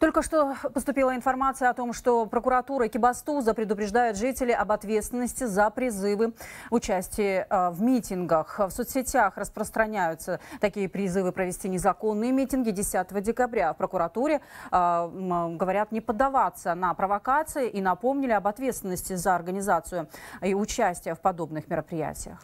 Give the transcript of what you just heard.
Только что поступила информация о том, что прокуратура Кибастуза предупреждает жителей об ответственности за призывы участия э, в митингах. В соцсетях распространяются такие призывы провести незаконные митинги 10 декабря. В прокуратуре э, говорят не поддаваться на провокации и напомнили об ответственности за организацию и участие в подобных мероприятиях.